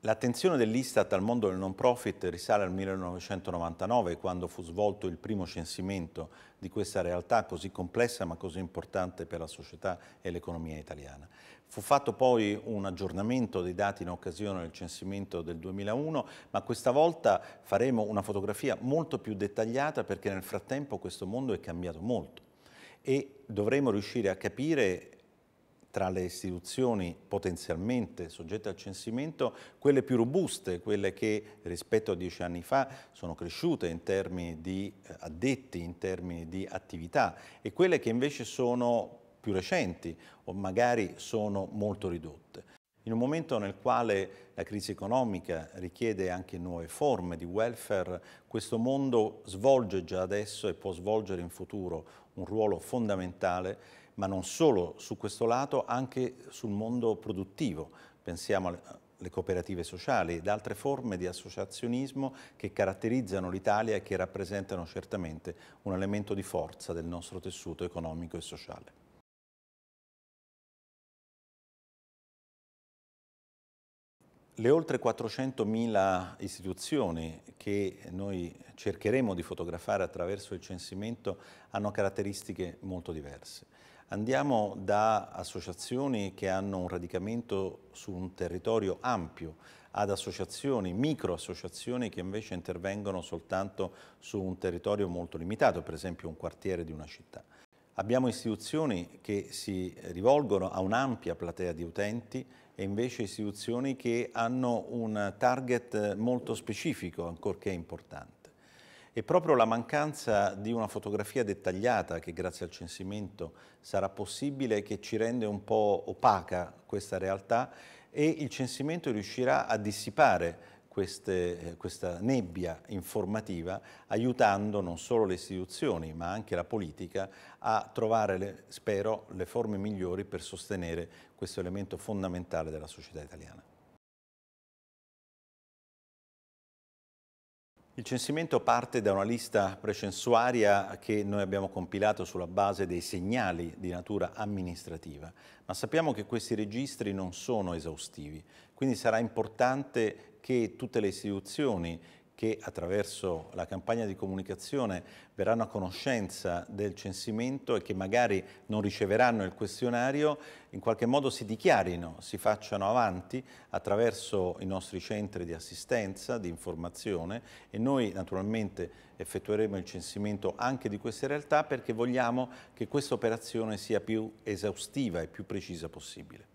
L'attenzione dell'Istat al mondo del non profit risale al 1999, quando fu svolto il primo censimento di questa realtà così complessa ma così importante per la società e l'economia italiana. Fu fatto poi un aggiornamento dei dati in occasione del censimento del 2001, ma questa volta faremo una fotografia molto più dettagliata perché nel frattempo questo mondo è cambiato molto e dovremo riuscire a capire tra le istituzioni potenzialmente soggette al censimento, quelle più robuste, quelle che rispetto a dieci anni fa sono cresciute in termini di eh, addetti, in termini di attività e quelle che invece sono più recenti o magari sono molto ridotte. In un momento nel quale la crisi economica richiede anche nuove forme di welfare, questo mondo svolge già adesso e può svolgere in futuro un ruolo fondamentale ma non solo su questo lato, anche sul mondo produttivo. Pensiamo alle cooperative sociali ed altre forme di associazionismo che caratterizzano l'Italia e che rappresentano certamente un elemento di forza del nostro tessuto economico e sociale. Le oltre 400.000 istituzioni che noi cercheremo di fotografare attraverso il censimento hanno caratteristiche molto diverse. Andiamo da associazioni che hanno un radicamento su un territorio ampio ad associazioni, microassociazioni che invece intervengono soltanto su un territorio molto limitato, per esempio un quartiere di una città. Abbiamo istituzioni che si rivolgono a un'ampia platea di utenti e invece istituzioni che hanno un target molto specifico, ancorché importante. E proprio la mancanza di una fotografia dettagliata, che grazie al censimento sarà possibile, che ci rende un po' opaca questa realtà e il censimento riuscirà a dissipare queste, eh, questa nebbia informativa, aiutando non solo le istituzioni ma anche la politica a trovare, le, spero, le forme migliori per sostenere questo elemento fondamentale della società italiana. Il censimento parte da una lista precensuaria che noi abbiamo compilato sulla base dei segnali di natura amministrativa, ma sappiamo che questi registri non sono esaustivi, quindi sarà importante che tutte le istituzioni che attraverso la campagna di comunicazione verranno a conoscenza del censimento e che magari non riceveranno il questionario, in qualche modo si dichiarino, si facciano avanti attraverso i nostri centri di assistenza, di informazione e noi naturalmente effettueremo il censimento anche di queste realtà perché vogliamo che questa operazione sia più esaustiva e più precisa possibile.